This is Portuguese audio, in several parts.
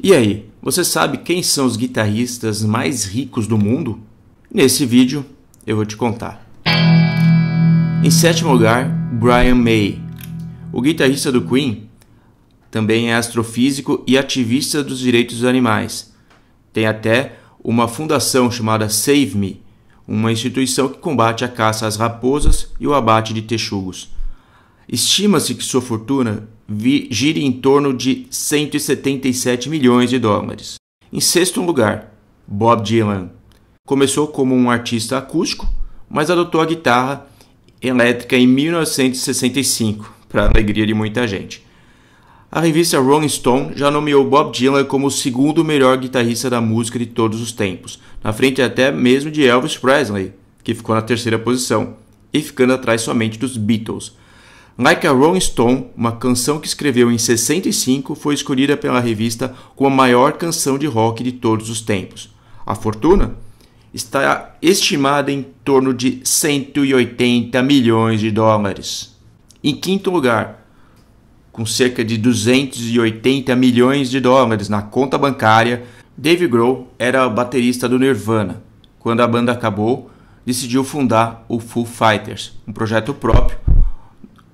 E aí, você sabe quem são os guitarristas mais ricos do mundo? Nesse vídeo eu vou te contar. Em sétimo lugar, Brian May. O guitarrista do Queen também é astrofísico e ativista dos direitos dos animais. Tem até uma fundação chamada Save Me, uma instituição que combate a caça às raposas e o abate de texugos. Estima-se que sua fortuna gire em torno de 177 milhões de dólares. Em sexto lugar, Bob Dylan. Começou como um artista acústico, mas adotou a guitarra elétrica em 1965, para alegria de muita gente. A revista Rolling Stone já nomeou Bob Dylan como o segundo melhor guitarrista da música de todos os tempos, na frente até mesmo de Elvis Presley, que ficou na terceira posição, e ficando atrás somente dos Beatles. Like a Rolling Stone, uma canção que escreveu em 65, foi escolhida pela revista como a maior canção de rock de todos os tempos. A fortuna está estimada em torno de 180 milhões de dólares. Em quinto lugar, com cerca de 280 milhões de dólares na conta bancária, Dave Grohl era baterista do Nirvana. Quando a banda acabou, decidiu fundar o Foo Fighters, um projeto próprio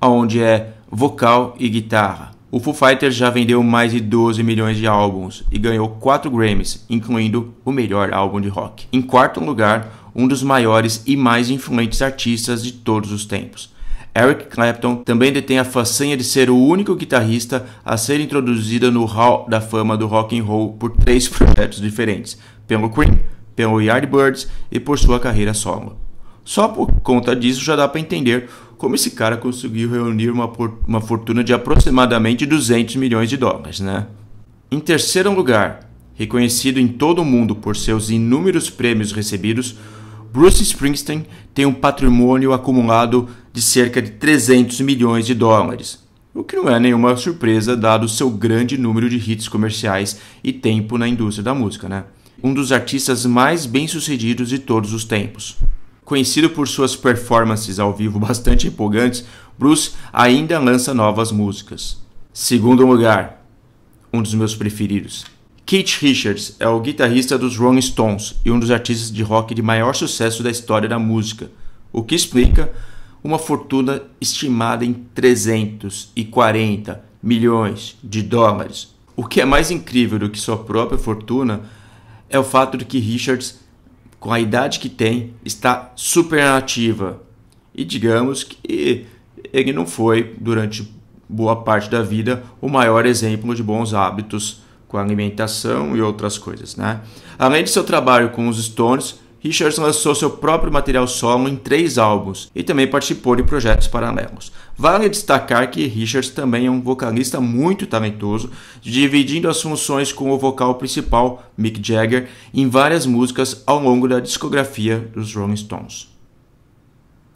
onde é vocal e guitarra. O Foo Fighters já vendeu mais de 12 milhões de álbuns e ganhou 4 Grammys, incluindo o melhor álbum de rock. Em quarto lugar, um dos maiores e mais influentes artistas de todos os tempos. Eric Clapton também detém a façanha de ser o único guitarrista a ser introduzido no Hall da Fama do Rock and Roll por três projetos diferentes, pelo Cream, pelo Yardbirds e por sua carreira solo. Só por conta disso já dá para entender como esse cara conseguiu reunir uma, uma fortuna de aproximadamente 200 milhões de dólares, né? Em terceiro lugar, reconhecido em todo o mundo por seus inúmeros prêmios recebidos, Bruce Springsteen tem um patrimônio acumulado de cerca de 300 milhões de dólares, o que não é nenhuma surpresa dado seu grande número de hits comerciais e tempo na indústria da música, né? Um dos artistas mais bem-sucedidos de todos os tempos. Conhecido por suas performances ao vivo bastante empolgantes, Bruce ainda lança novas músicas. Segundo lugar, um dos meus preferidos. Keith Richards é o guitarrista dos Rolling Stones e um dos artistas de rock de maior sucesso da história da música, o que explica uma fortuna estimada em 340 milhões de dólares. O que é mais incrível do que sua própria fortuna é o fato de que Richards com a idade que tem, está super ativa. E digamos que ele não foi, durante boa parte da vida, o maior exemplo de bons hábitos com alimentação e outras coisas. Né? Além de seu trabalho com os Stones, Richardson lançou seu próprio material solo em três álbuns e também participou de projetos paralelos. Vale destacar que Richards também é um vocalista muito talentoso, dividindo as funções com o vocal principal, Mick Jagger, em várias músicas ao longo da discografia dos Rolling Stones.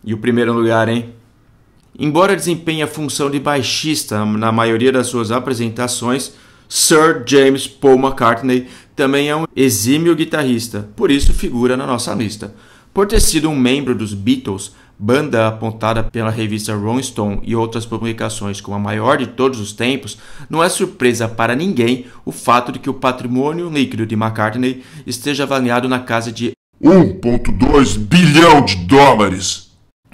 E o primeiro lugar, hein? Embora desempenhe a função de baixista na maioria das suas apresentações, Sir James Paul McCartney também é um exímio guitarrista, por isso figura na nossa lista. Por ter sido um membro dos Beatles, banda apontada pela revista Rolling Stone e outras publicações como a maior de todos os tempos, não é surpresa para ninguém o fato de que o patrimônio líquido de McCartney esteja avaliado na casa de 1,2 bilhão de dólares.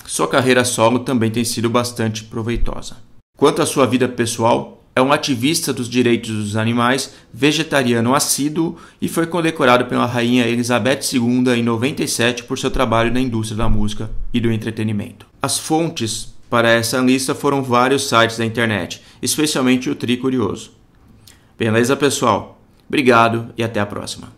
Sua carreira solo também tem sido bastante proveitosa. Quanto à sua vida pessoal, é um ativista dos direitos dos animais, vegetariano assíduo e foi condecorado pela rainha Elizabeth II em 97 por seu trabalho na indústria da música e do entretenimento. As fontes para essa lista foram vários sites da internet, especialmente o Tricurioso. Beleza, pessoal? Obrigado e até a próxima.